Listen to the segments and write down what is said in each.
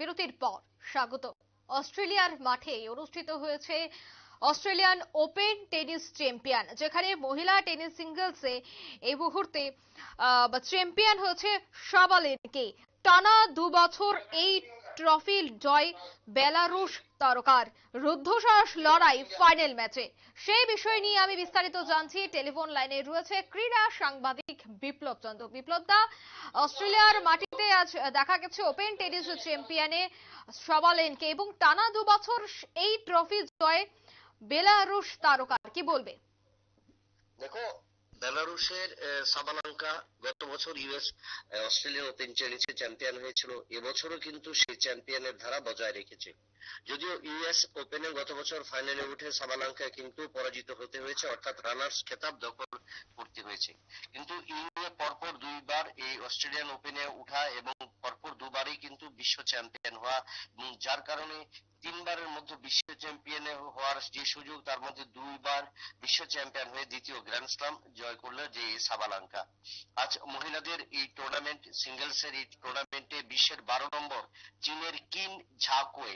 বিরতির পর স্বাগত অস্ট্রেলিয়ার মাঠে অনুষ্ঠিত হয়েছে অস্ট্রেলিয়ান ওপেন টেনিস চ্যাম্পিয়ন যেখানে মহিলা টেনিস সিঙ্গলসে এই মুহূর্তে চ্যাম্পিয়ন হয়েছে সাবালেনকে টানা দু বছর এই ট্রফি জয় বেলারুশ তরকার রুদ্ধশ্বাস লড়াই ফাইনাল ম্যাচে সেই বিষয় নিয়ে আমি বিস্তারিত জানছি টেলিফোন লাইনে রয়েছে ক্রীড়া সাংবাদিক বিপ্লব চন্দ্র বিপ্লব দা অস্ট্রেলিয়ার মাটিতে আজ দেখা গেছে ওপেন টেনিস চ্যাম্পিয়নে সবালেনকে এবং টানা দুবছর এই ট্রফি জয় বেলারুশ তারকার কি বলবে দেখো পুরুষের সাবালাঙ্কা গত বছর ইউএস অস্ট্রেলিয়ান ওপেন টেনিসে চ্যাম্পিয়ন হয়েছিল এবছরও কিন্তু সেই চ্যাম্পিয়নের ধারা বজায় রেখেছে যদিও ইউএস ওপেনে গত বছর ফাইনালে উঠে সাবালাঙ্কা কিন্তু পরাজিত হতে হয়েছে অর্থাৎ রানার্স খেতাব দখল ভর্তি হয়েছে কিন্তু এই নিয়ে পরপর দুইবার এই অস্ট্রেলিয়ান ওপেনে উঠা এবং পরপর দুবারই কিন্তু বিশ্ব চ্যাম্পিয়ন হওয়া যার কারণে তিনবারের মধ্যে বিশ্ব চ্যাম্পিয়ন হওয়ার যে সুযোগ তার মধ্যে দুইবার বিশ্ব চ্যাম্পিয়ন হয়ে দ্বিতীয় গ্র্যান্ড স্লাম জয় করলো যে সাবালাঙ্কা আজ মহিলাদের এই টুর্নামেন্ট সিঙ্গেলস এর এই টুর্নামেন্টে বিশ্বের বারো নম্বর চীনের কিন ঝাকুয়ে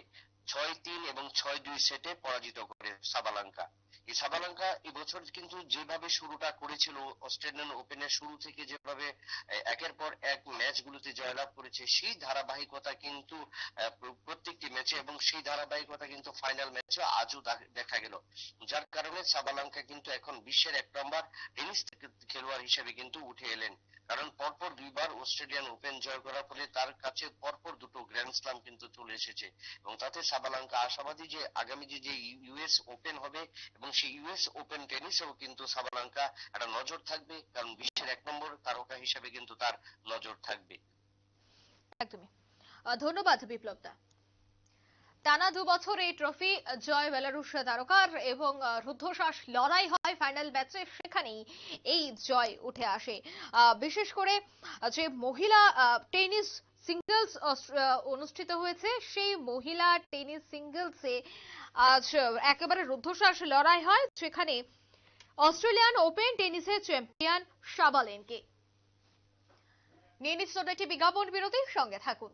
ছয় তিন এবং ছয় দুই সেটে পরাজিত করে সাবালাঙ্কা ইসাবালাঙ্কা এবছর কিন্তু যেভাবে শুরুটা করেছিল অস্ট্রেলিয়ান ওপেনের শুরু থেকে যেভাবে একের পর এক ম্যাচগুলোতে জয়লাভ করেছে সেই ধারাবাহিকতা কিন্তু প্রত্যেকটি ম্যাচে এবং সেই ধারাবাহিকতা কিন্তু ফাইনাল ম্যাচে আজও দেখা গেল যার কারণে সাবালাঙ্কা কিন্তু এখন বিশ্বের এক নম্বর টেনিস খেলোয়াড় হিসেবে কিন্তু উঠে এলেন দুইবার অস্ট্রেলিয়ান ওপেন জয় করার ফলে তার কাছে পরপর দুটো গ্র্যান্ড স্লাম কিন্তু চলে এসেছে এবং তাতে সাবালাঙ্কা আশাবাদী যে আগামী যে যে ইউএস ওপেন হবে এবং সেই ইউএস ওপেন টেনিসেও কিন্তু সাবালাঙ্কা একটা নজর থাকবে কারণ বিশ্বের এক নম্বর তারকা হিসেবে কিন্তু তার নজর থাকবে একদমই ধন্যবাদ বিপ্লবদা টানা দু বছর এই ট্রফি জয় বেলারুশ তারকার এবং রুদ্ধশ্বাস লড়াই হয় ফাইনাল ম্যাচে সেখানেই এই জয় উঠে আসে বিশেষ করে যে মহিলা টেনিস সিঙ্গলস অনুষ্ঠিত হয়েছে সেই মহিলা টেনিস সিঙ্গলসে আজ একেবারে রুদ্ধশ্বাস লড়াই হয় সেখানে অস্ট্রেলিয়ান ওপেন টেনিসের চ্যাম্পিয়ন সাবালেনকে নিয়ে নিচ্ছ একটি বিজ্ঞাপন বিরতির সঙ্গে থাকুন